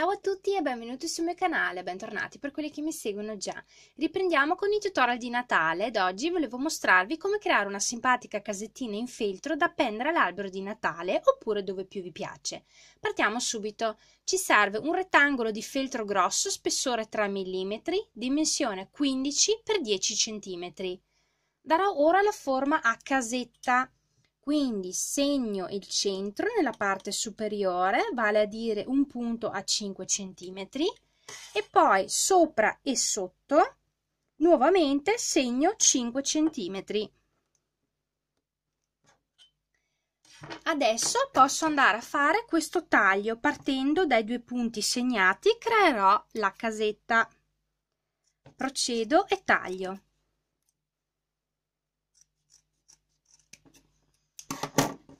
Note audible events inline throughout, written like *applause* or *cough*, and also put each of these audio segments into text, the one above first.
Ciao a tutti e benvenuti sul mio canale, bentornati per quelli che mi seguono già. Riprendiamo con i tutorial di Natale ed oggi volevo mostrarvi come creare una simpatica casettina in feltro da appendere all'albero di Natale oppure dove più vi piace. Partiamo subito. Ci serve un rettangolo di feltro grosso, spessore 3 mm, dimensione 15 x 10 cm. Darò ora la forma a casetta quindi segno il centro nella parte superiore, vale a dire un punto a 5 cm, e poi sopra e sotto nuovamente segno 5 cm. Adesso posso andare a fare questo taglio partendo dai due punti segnati, creerò la casetta. Procedo e taglio.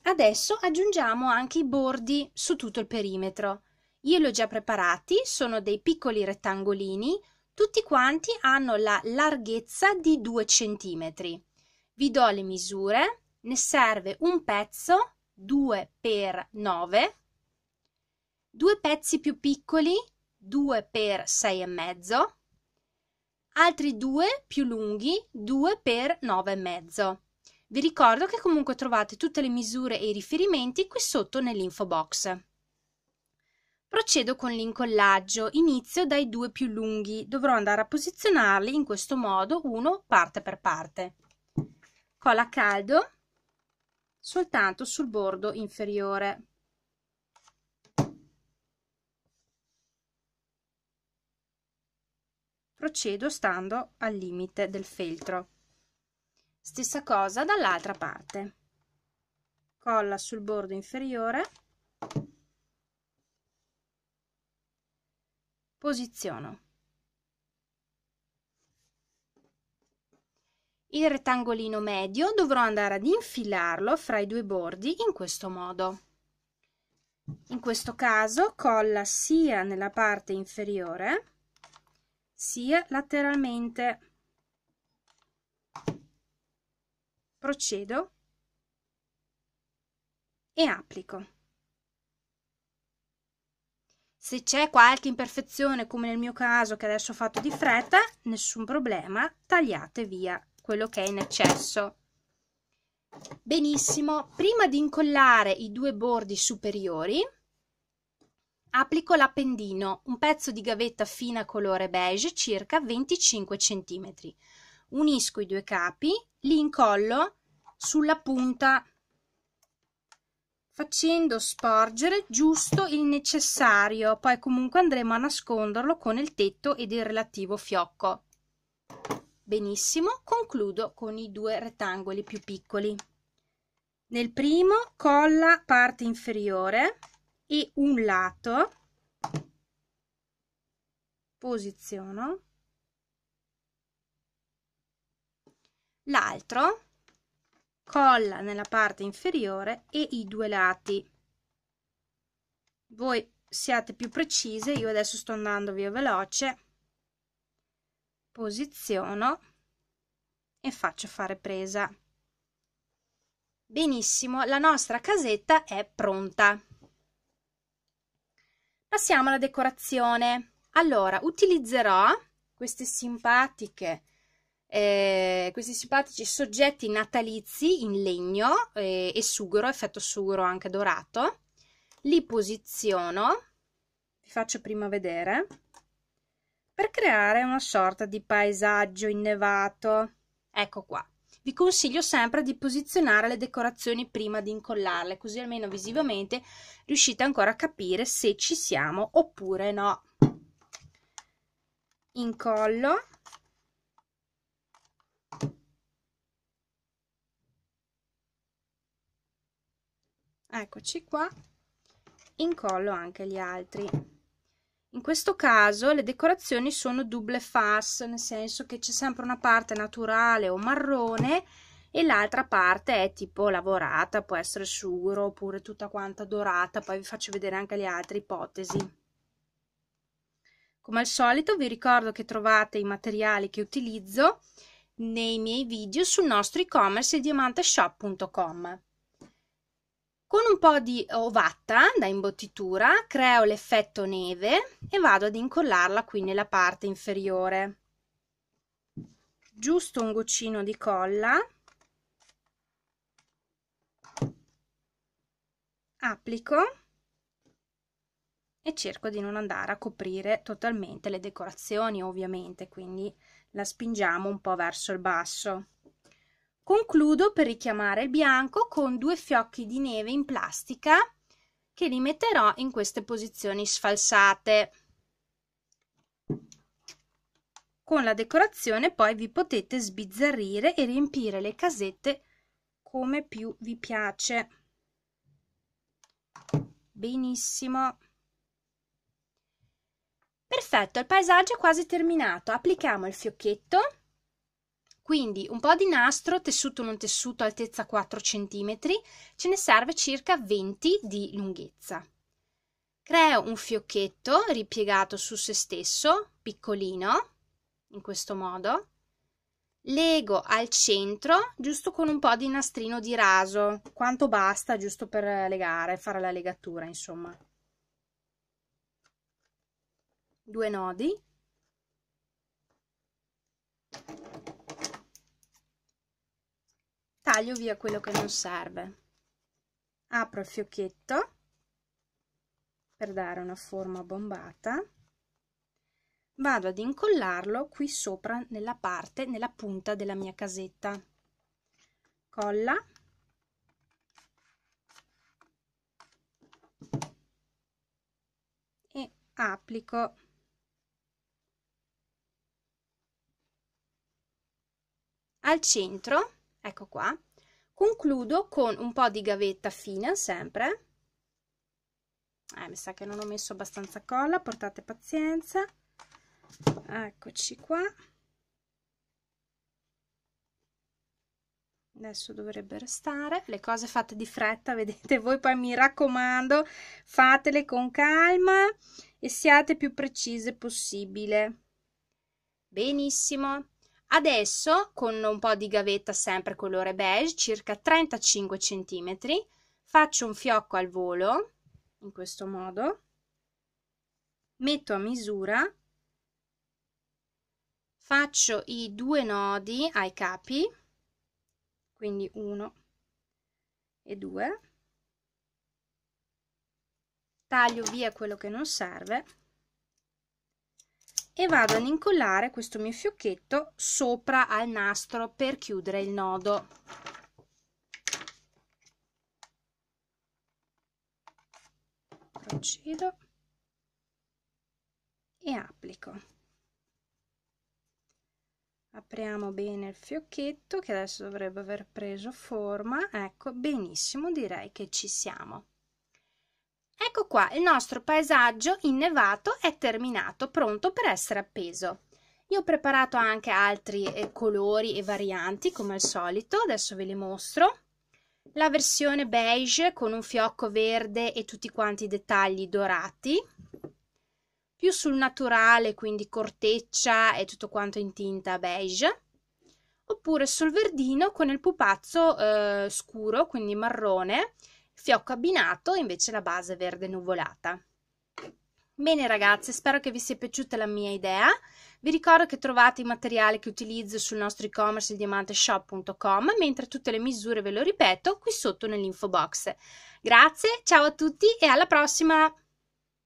Adesso aggiungiamo anche i bordi su tutto il perimetro. Io li ho già preparati, sono dei piccoli rettangolini, tutti quanti hanno la larghezza di 2 cm. Vi do le misure, ne serve un pezzo, 2 x 9, due pezzi più piccoli, 2 x 6,5, altri due più lunghi, 2 x 9,5. Vi ricordo che comunque trovate tutte le misure e i riferimenti qui sotto nell'info box. Procedo con l'incollaggio, inizio dai due più lunghi, dovrò andare a posizionarli in questo modo, uno parte per parte. Cola caldo, soltanto sul bordo inferiore. Procedo stando al limite del feltro. Stessa cosa dall'altra parte. Colla sul bordo inferiore. Posiziono. Il rettangolino medio dovrò andare ad infilarlo fra i due bordi in questo modo. In questo caso colla sia nella parte inferiore sia lateralmente procedo e applico. Se c'è qualche imperfezione, come nel mio caso che adesso ho fatto di fretta, nessun problema, tagliate via quello che è in eccesso. Benissimo, prima di incollare i due bordi superiori, applico l'appendino, un pezzo di gavetta fina colore beige, circa 25 cm unisco i due capi, li incollo sulla punta facendo sporgere giusto il necessario, poi comunque andremo a nasconderlo con il tetto ed il relativo fiocco. Benissimo, concludo con i due rettangoli più piccoli. Nel primo colla parte inferiore e un lato, posiziono l'altro colla nella parte inferiore e i due lati. Voi siate più precise, io adesso sto andando via veloce, posiziono e faccio fare presa. Benissimo, la nostra casetta è pronta. Passiamo alla decorazione. Allora, utilizzerò queste simpatiche eh, questi simpatici soggetti natalizi in legno eh, e sughero, effetto sughero anche dorato. Li posiziono, vi faccio prima vedere, per creare una sorta di paesaggio innevato. Ecco qua. Vi consiglio sempre di posizionare le decorazioni prima di incollarle, così almeno visivamente riuscite ancora a capire se ci siamo oppure no. Incollo eccoci qua incollo anche gli altri in questo caso le decorazioni sono double face nel senso che c'è sempre una parte naturale o marrone e l'altra parte è tipo lavorata può essere suro oppure tutta quanta dorata poi vi faccio vedere anche le altre ipotesi come al solito vi ricordo che trovate i materiali che utilizzo nei miei video sul nostro e-commerce diamanteshop.com con un po' di ovatta da imbottitura creo l'effetto neve e vado ad incollarla qui nella parte inferiore. Giusto un goccino di colla. Applico e cerco di non andare a coprire totalmente le decorazioni ovviamente, quindi la spingiamo un po' verso il basso. Concludo per richiamare il bianco con due fiocchi di neve in plastica che li metterò in queste posizioni sfalsate. Con la decorazione poi vi potete sbizzarrire e riempire le casette come più vi piace. Benissimo. Perfetto, il paesaggio è quasi terminato. Applichiamo il fiocchetto quindi un po' di nastro, tessuto in un tessuto, altezza 4 cm, ce ne serve circa 20 di lunghezza. Creo un fiocchetto ripiegato su se stesso, piccolino, in questo modo. Lego al centro, giusto con un po' di nastrino di raso, quanto basta giusto per legare, fare la legatura, insomma. Due nodi taglio via quello che non serve apro il fiocchetto per dare una forma bombata vado ad incollarlo qui sopra nella parte nella punta della mia casetta colla e applico al centro Ecco qua. Concludo con un po' di gavetta fine, sempre. Eh, mi sa che non ho messo abbastanza colla, portate pazienza. Eccoci qua. adesso dovrebbe restare le cose fatte di fretta *laughs* vedete voi poi mi raccomando fatele con calma e siate più precise possibile benissimo Adesso, con un po' di gavetta sempre colore beige, circa 35 cm, faccio un fiocco al volo, in questo modo, metto a misura, faccio i due nodi ai capi, quindi uno e due, taglio via quello che non serve e vado ad incollare questo mio fiocchetto sopra al nastro per chiudere il nodo procedo e applico apriamo bene il fiocchetto che adesso dovrebbe aver preso forma ecco benissimo direi che ci siamo Ecco qua, il nostro paesaggio innevato è terminato, pronto per essere appeso. Io ho preparato anche altri eh, colori e varianti, come al solito, adesso ve li mostro. La versione beige con un fiocco verde e tutti quanti i dettagli dorati, più sul naturale, quindi corteccia e tutto quanto in tinta beige, oppure sul verdino con il pupazzo eh, scuro, quindi marrone, fiocco abbinato e invece la base verde nuvolata. Bene ragazze, spero che vi sia piaciuta la mia idea. Vi ricordo che trovate i materiali che utilizzo sul nostro e-commerce diamanteshop.com, mentre tutte le misure, ve lo ripeto, qui sotto nell'info box. Grazie, ciao a tutti e alla prossima!